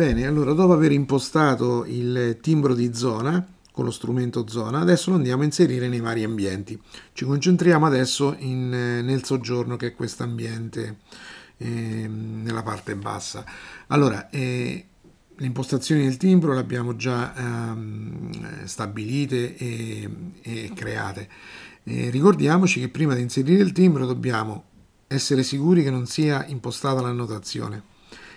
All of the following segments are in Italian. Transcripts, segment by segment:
Bene, allora dopo aver impostato il timbro di zona con lo strumento zona, adesso lo andiamo a inserire nei vari ambienti. Ci concentriamo adesso in, eh, nel soggiorno che è questo ambiente eh, nella parte bassa. Allora, eh, le impostazioni del timbro le abbiamo già ehm, stabilite e, e create. Eh, ricordiamoci che prima di inserire il timbro dobbiamo essere sicuri che non sia impostata la notazione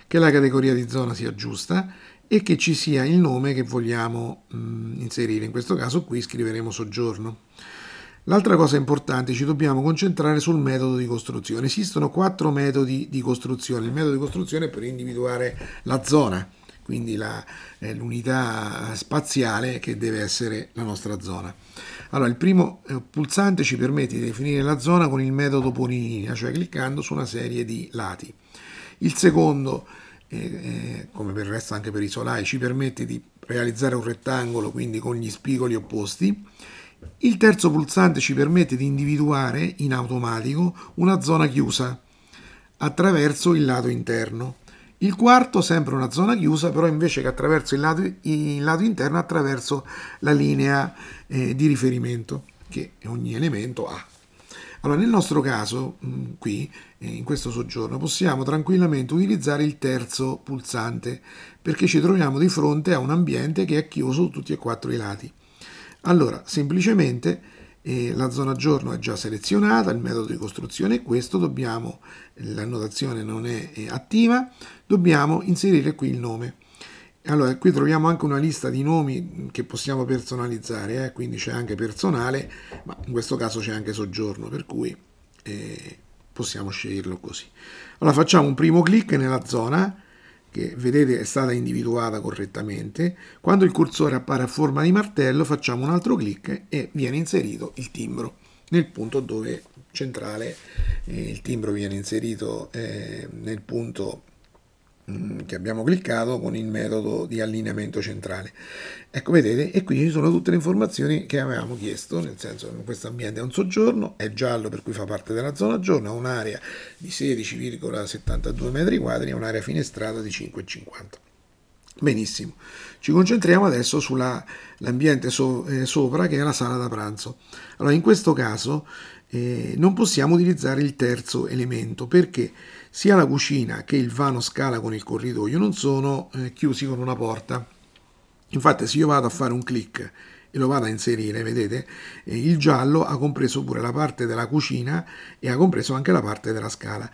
che la categoria di zona sia giusta e che ci sia il nome che vogliamo mh, mm, inserire. In questo caso qui scriveremo soggiorno. L'altra cosa importante, ci dobbiamo concentrare sul metodo di costruzione. Esistono quattro metodi di costruzione. Il metodo di costruzione è per individuare la zona, quindi eh, l'unità eh, spaziale che deve essere la nostra zona. Allora, il primo eh, pulsante ci permette di definire la zona con il metodo Ponini, cioè cliccando su una serie di lati. Il secondo eh, come per il resto anche per i solai, ci permette di realizzare un rettangolo, quindi con gli spigoli opposti. Il terzo pulsante ci permette di individuare in automatico una zona chiusa attraverso il lato interno. Il quarto, sempre una zona chiusa, però invece che attraverso il lato, il lato interno, attraverso la linea eh, di riferimento che ogni elemento ha. Allora, nel nostro caso, mm, qui, eh, in questo soggiorno, possiamo tranquillamente utilizzare il terzo pulsante perché ci troviamo di fronte a un ambiente che è chiuso su tutti e quattro i lati. Allora, semplicemente eh, la zona giorno è già selezionata, il metodo di costruzione è questo, dobbiamo, eh, la non è eh, attiva, dobbiamo inserire qui il nome. Allora, qui troviamo anche una lista di nomi che possiamo personalizzare, eh? quindi c'è anche personale, ma in questo caso c'è anche soggiorno, per cui eh, possiamo sceglierlo così. Allora facciamo un primo clic nella zona, che vedete è stata individuata correttamente. Quando il cursore appare a forma di martello facciamo un altro clic e viene inserito il timbro nel punto dove centrale eh, il timbro viene inserito eh, nel punto Mm, che abbiamo cliccato con il metodo di allineamento centrale ecco vedete e qui ci sono tutte le informazioni che avevamo chiesto nel senso che questo ambiente è un soggiorno è giallo per cui fa parte della zona giorno ha un'area di 16,72 m2 e un'area finestrata di 5,50 Benissimo, ci concentriamo adesso sull'ambiente so, eh, sopra che è la sala da pranzo. Allora, in questo caso eh, non possiamo utilizzare il terzo elemento perché sia la cucina che il vano scala con il corridoio non sono eh, chiusi con una porta. Infatti se io vado a fare un clic e lo vado a inserire, vedete, eh, il giallo ha compreso pure la parte della cucina e ha compreso anche la parte della scala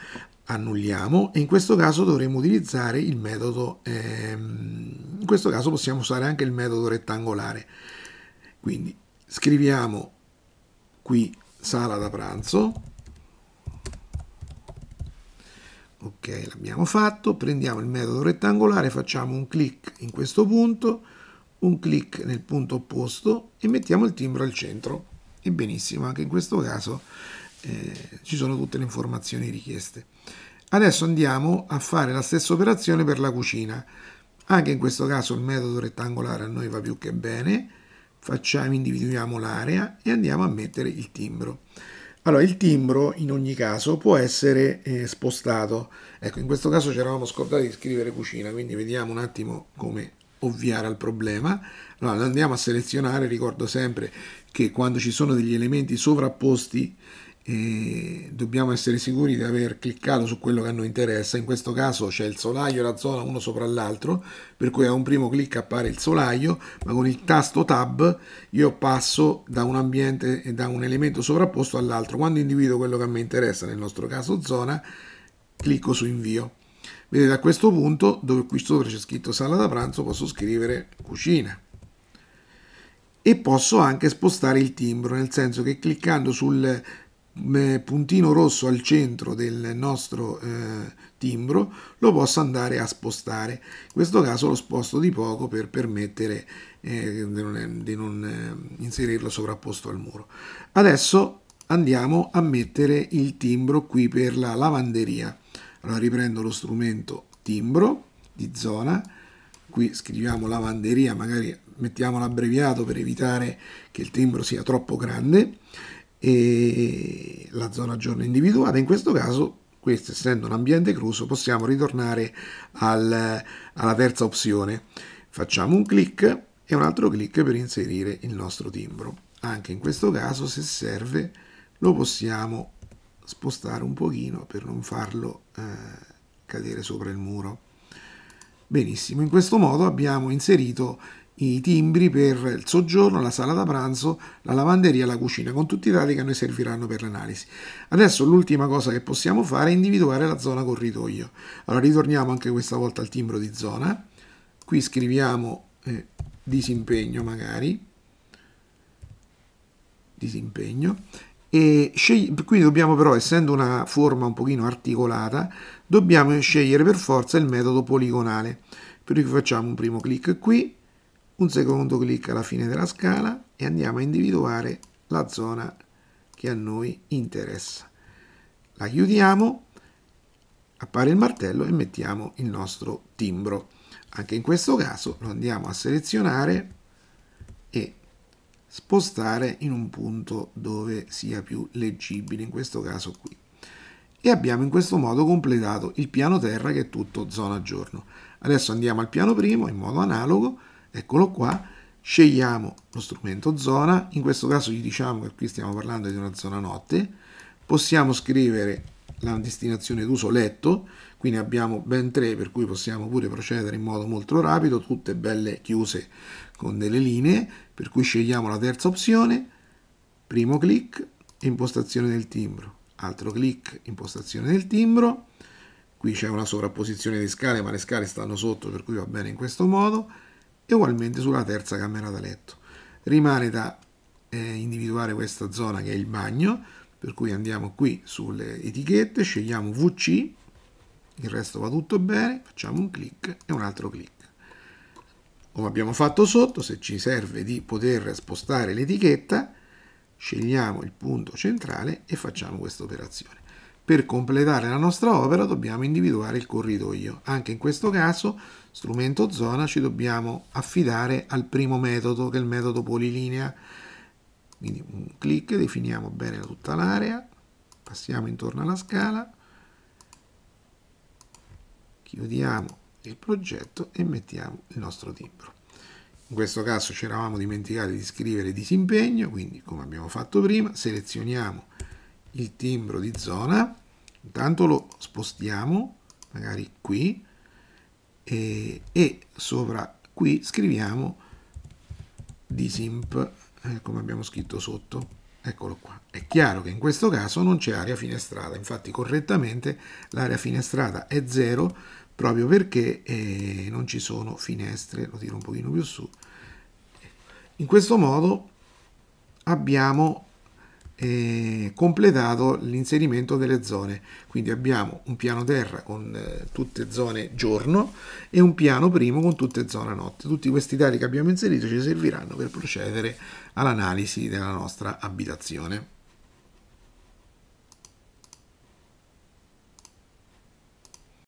annulliamo e in questo caso dovremo utilizzare il metodo, ehm, in questo caso possiamo usare anche il metodo rettangolare. Quindi scriviamo qui sala da pranzo, ok l'abbiamo fatto, prendiamo il metodo rettangolare, facciamo un clic in questo punto, un clic nel punto opposto e mettiamo il timbro al centro e benissimo anche in questo caso eh, ci sono tutte le informazioni richieste. Adesso andiamo a fare la stessa operazione per la cucina. Anche in questo caso il metodo rettangolare a noi va più che bene. Facciamo, individuiamo l'area e andiamo a mettere il timbro. Allora, il timbro in ogni caso può essere eh, spostato. Ecco, in questo caso ci eravamo scordati di scrivere cucina, quindi vediamo un attimo come ovviare al problema. Allora, andiamo a selezionare, ricordo sempre che quando ci sono degli elementi sovrapposti dobbiamo essere sicuri di aver cliccato su quello che a noi interessa. In questo caso c'è il solaio e la zona uno sopra l'altro, per cui a un primo clic appare il solaio, ma con il tasto tab io passo da un ambiente e da un elemento sovrapposto all'altro. Quando individuo quello che a me interessa, nel nostro caso zona, clicco su invio. Vedete a questo punto, dove qui sopra c'è scritto sala da pranzo, posso scrivere cucina e posso anche spostare il timbro, nel senso che cliccando sul puntino rosso al centro del nostro eh, timbro lo posso andare a spostare in questo caso lo sposto di poco per permettere eh, di non, eh, inserirlo sovrapposto al muro adesso andiamo a mettere il timbro qui per la lavanderia allora riprendo lo strumento timbro di zona qui scriviamo lavanderia magari mettiamo l'abbreviato per evitare che il timbro sia troppo grande e la zona giorno individuata. In questo caso, questo essendo un ambiente cruso, possiamo ritornare al, alla terza opzione. Facciamo un clic e un altro clic per inserire il nostro timbro. Anche in questo caso, se serve, lo possiamo spostare un pochino per non farlo eh, cadere sopra il muro. Benissimo, in questo modo abbiamo inserito i timbri per il soggiorno, la sala da pranzo, la lavanderia, la cucina, con tutti i dati che a noi serviranno per l'analisi. Adesso l'ultima cosa che possiamo fare è individuare la zona corridoio. Allora ritorniamo anche questa volta al timbro di zona, qui scriviamo eh, disimpegno magari, disimpegno, e qui dobbiamo però, essendo una forma un pochino articolata, dobbiamo scegliere per forza il metodo poligonale. Per cui facciamo un primo clic qui, un secondo clic alla fine della scala e andiamo a individuare la zona che a noi interessa. La chiudiamo, appare il martello e mettiamo il nostro timbro. Anche in questo caso lo andiamo a selezionare e spostare in un punto dove sia più leggibile, in questo caso qui. E abbiamo in questo modo completato il piano terra che è tutto zona giorno. Adesso andiamo al piano primo in modo analogo, eccolo qua, scegliamo lo strumento zona, in questo caso gli diciamo che qui stiamo parlando di una zona notte, possiamo scrivere la destinazione d'uso letto, quindi abbiamo ben tre per cui possiamo pure procedere in modo molto rapido, tutte belle chiuse con delle linee, per cui scegliamo la terza opzione, primo clic, impostazione del timbro, altro clic, impostazione del timbro, qui c'è una sovrapposizione di scale ma le scale stanno sotto per cui va bene in questo modo, e ugualmente sulla terza camera da letto. Rimane da eh, individuare questa zona che è il bagno, per cui andiamo qui sulle etichette, scegliamo VC, il resto va tutto bene, facciamo un clic e un altro clic. Come abbiamo fatto sotto, se ci serve di poter spostare l'etichetta, scegliamo il punto centrale e facciamo questa operazione. Per completare la nostra opera dobbiamo individuare il corridoio. Anche in questo caso, strumento zona, ci dobbiamo affidare al primo metodo, che è il metodo polilinea. Quindi un clic, definiamo bene tutta l'area, passiamo intorno alla scala, chiudiamo il progetto e mettiamo il nostro timbro. In questo caso ci eravamo dimenticati di scrivere disimpegno, quindi come abbiamo fatto prima, selezioniamo il timbro di zona intanto lo spostiamo magari qui e, e sopra qui scriviamo disimp eh, come abbiamo scritto sotto eccolo qua è chiaro che in questo caso non c'è aria finestrata infatti correttamente l'area finestrata è 0 proprio perché eh, non ci sono finestre lo tiro un pochino più su in questo modo abbiamo eh, completato l'inserimento delle zone. Quindi abbiamo un piano terra con eh, tutte zone giorno e un piano primo con tutte zone notte. Tutti questi dati che abbiamo inserito ci serviranno per procedere all'analisi della nostra abitazione.